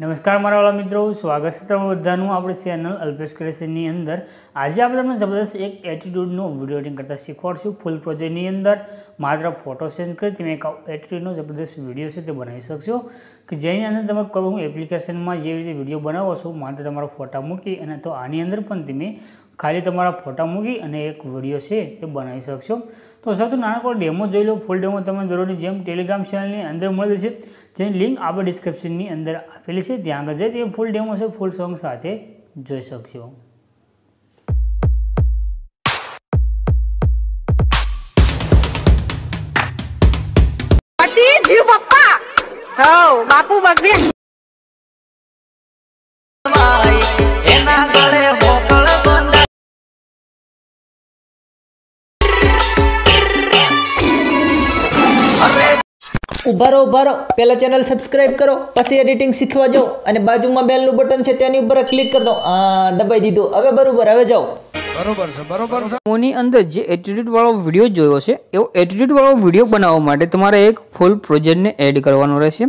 નમસ્કાર મારા વાળા મિત્રો સ્વાગત છે તમારું બધાનું આપણી ચેનલ અલ્પેશ ક્રિએશનની અંદર આજે આપણે તમને જબરદસ્ત એક એટીટ્યૂડનો વિડીયો એડિટિંગ કરતા શીખવાડશું ફૂલ પ્રોજેક્ટની અંદર માત્ર ફોટો સેન્ડ કરી તમે એક એટીટ્યૂડનો જબરદસ્ત વિડીયો છે તે બનાવી શકશો કે જેની અંદર તમે કોઈ એપ્લિકેશનમાં જેવી રીતે વિડીયો બનાવો છો માત્ર તમારા ફોટા મૂકી અને તો આની અંદર પણ તમે ખાલી તમારા ફોટા મૂકી અને એક વિડીયો છે તે બનાવી શકશો તો સૌથી નાનકડો ડેમો જોઈ લો ફૂલ ડેમો તમે દરરોજની જેમ ટેલિગ્રામ ચેનલની અંદર મળી જશે જેની લિંક આપણે ડિસ્ક્રિપ્શનની અંદર આપેલી છે ત્યાં આગળ જઈ તે ફૂલ ડેમો છે ફૂલ સોંગ સાથે જોઈ શકશો બાપુ બગડે એના ઉભારો ઉભારો ઉભા પહેલાં ચેનલ સબસ્ક્રાઇબ કરો પછી એડિટિંગ શીખવા જાઓ અને બાજુમાં બેલનું બટન છે તેની ઉપર ક્લિક કરી દો દબાઈ દીધું હવે બરાબર હવે જાઓ બરોબર છે બરોબર છે અંદર જે એટીટ્યુડ વાળો વિડીયો જોયો છે એવો એટીટ્યુડ વાળો વિડીયો બનાવવા માટે તમારે એક ફૂલ પ્રોજેક્ટને એડ કરવાનો રહેશે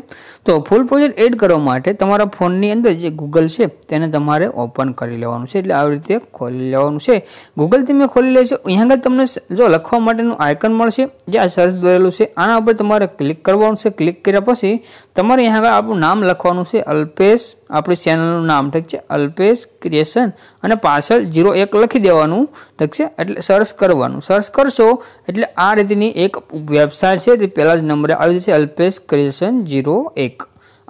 તો ફૂલ પ્રોજેક્ટ એડ કરવા માટે તમારા ફોનની અંદર જે ગૂગલ છે તેને તમારે ઓપન કરી લેવાનું છે એટલે આવી રીતે ખોલી લેવાનું છે ગૂગલ તમે ખોલી લેશો અહીંયા આગળ તમને જો લખવા માટેનું આઇકન મળશે જે આ સર્ચ દોરેલું છે આના ઉપર તમારે ક્લિક કરવાનું છે ક્લિક કર્યા પછી તમારે અહીંયા આગળ આપણું નામ લખવાનું છે અલ્પેશ આપણી ચેનલનું નામ ઠીક છે અલ્પેશ ક્રિએશન અને પાછળ જીરો એક લખી દેવાનું ઠીક છે એટલે સર્ચ કરવાનું સર્ચ કરશો એટલે આ રીતની એક વેબસાઇટ છે તે પહેલાં જ નંબરે આવી જશે અલ્પેશ ક્રિએશન જીરો એક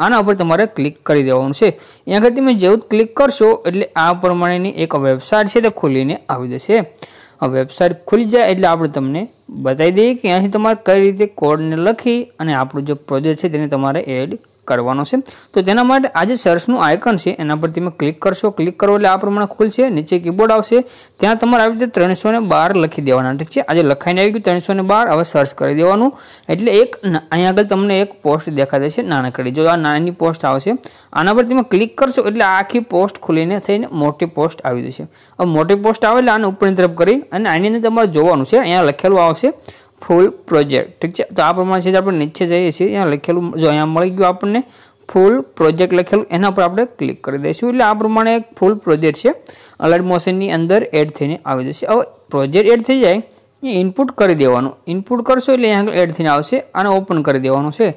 આના ઉપર તમારે ક્લિક કરી દેવાનું છે ત્યાં આગળ તમે જેવું ક્લિક કરશો એટલે આ પ્રમાણેની એક વેબસાઇટ છે તે ખોલીને આવી જશે આ વેબસાઇટ ખુલી જાય એટલે આપણે તમને બતાવી દઈએ કે અહીંથી તમારે કઈ રીતે કોડને લખી અને આપણો જે પ્રોજેક્ટ છે તેને તમારે એડ કરવાનો છે તો તેના માટે આ જે સર્ચનું આઇકન છે એના પર તમે ક્લિક કરશો ક્લિક કરો એટલે આ પ્રમાણે ખુલશે નીચે કીબોર્ડ આવશે ત્યાં તમારે આવી રીતે ત્રણસો બાર લખી દેવાના ઠીક છે આજે લખાઈને આવી ગયું ત્રણસો બાર હવે સર્ચ કરી દેવાનું એટલે એક અહીંયા આગળ તમને એક પોસ્ટ દેખાઈ દેશે નાનકડી જો આ નાની પોસ્ટ આવશે આના પર તમે ક્લિક કરશો એટલે આખી પોસ્ટ ખુલીને થઈને મોટી પોસ્ટ આવી જશે હવે મોટી પોસ્ટ આવે એટલે આને ઉપરની તરફ કરી અને આની અંદર તમારે જોવાનું છે અહીંયા લખેલું આવશે ફૂલ પ્રોજેક્ટ ઠીક છે તો આ પ્રમાણે છે જે આપણે નીચે જઈએ છીએ અહીંયા લખેલું જો અહીંયા મળી ગયું આપણને ફૂલ પ્રોજેક્ટ લખેલું એના પર આપણે ક્લિક કરી દઈશું એટલે આ પ્રમાણે એક ફૂલ પ્રોજેક્ટ છે અલર્ટ મોશનની અંદર એડ થઈને આવી જશે હવે પ્રોજેક્ટ એડ થઈ જાય એ ઇનપુટ કરી દેવાનું ઇનપુટ કરશો એટલે અહીંયા એડ થઈને આવશે અને ઓપન કરી દેવાનું છે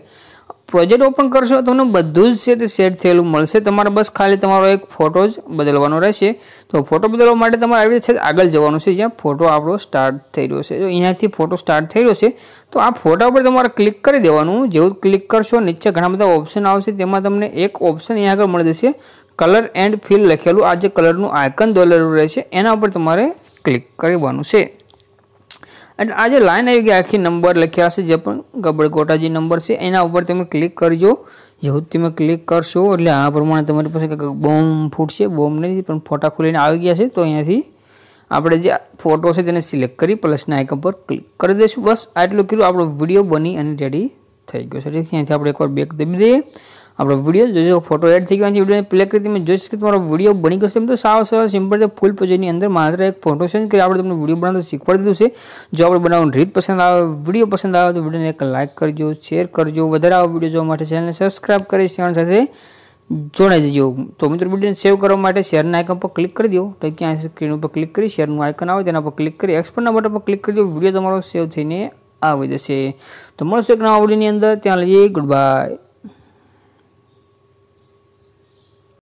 પ્રોજેક્ટ ઓપન કરશો તમને બધું જ છે તે સેટ થયેલું મળશે તમારે બસ ખાલી તમારો એક ફોટો જ બદલવાનો રહેશે તો ફોટો બદલવા માટે તમારે આવી રીતે આગળ જવાનું છે જ્યાં ફોટો આપણો સ્ટાર્ટ થઈ રહ્યો છે જો અહીંયાથી ફોટો સ્ટાર્ટ થઈ રહ્યો છે તો આ ફોટા ઉપર તમારે ક્લિક કરી દેવાનું જેવું ક્લિક કરશો નીચે ઘણા બધા ઓપ્શન આવશે તેમાં તમને એક ઓપ્શન અહીંયા આગળ મળી જશે કલર એન્ડ ફિલ લખેલું આ જે કલરનું આયકન દોલેલું રહેશે એના ઉપર તમારે ક્લિક કરવાનું છે એટલે આ જે લાઇન આવી ગઈ આખી નંબર લખ્યા છે જે પણ ગબડકોટા જે નંબર છે એના ઉપર તમે ક્લિક કરજો જેવું તમે ક્લિક કરશો એટલે આ પ્રમાણે તમારી પાસે બોમ્બ ફૂટશે બોમ્બ નહીં પણ ફોટા ખોલીને આવી ગયા છે તો અહીંયાથી આપણે જે ફોટો છે તેને સિલેક્ટ કરી પ્લસના આઇકન પર ક્લિક કરી દઈશું બસ આટલું કર્યું આપણો વિડીયો બની અને રેડી થઈ ગયો છે ત્યાંથી આપણે એકવાર બેક દબી દઈએ આપણો વિડીયો જોજો ફોટો એડ થઈ ગયો છે વિડીયોને પ્લે કરી તમે જોઈ શકો તમારો વિડીયો બની ગયો છે તો સાવ સાવ સિમ્પલ છે ફૂલ પોઝિટની અંદર માત્ર એક ફોટો છે કરી આપણે તમને વિડીયો બનાવતો શીખવાડી દીધું છે જો આપણે બનાવવાનું રીત પસંદ આવે વિડીયો પસંદ આવે તો વિડીયોને એક લાઇક કરજો શેર કરજો વધારે આવા વિડીયો જોવા માટે ચેનલને સબસ્ક્રાઈબ કરી ચેનલ સાથે જોડાઈ દેજો તો મિત્રો વિડીયોને સેવ કરવા માટે શેરના આઇકન પર ક્લિક કરી દો તો ક્યાં સ્ક્રીન ઉપર ક્લિક કરી શેરનું આઇકન આવે તેના પર ક્લિક કરી એક્સપર્ટના બટન પર ક્લિક કરી દો વિડીયો તમારો સેવ થઈને આવી જશે તો મળશે એક નવા વિડીયોની અંદર ત્યાં લઈએ ગુડ બાય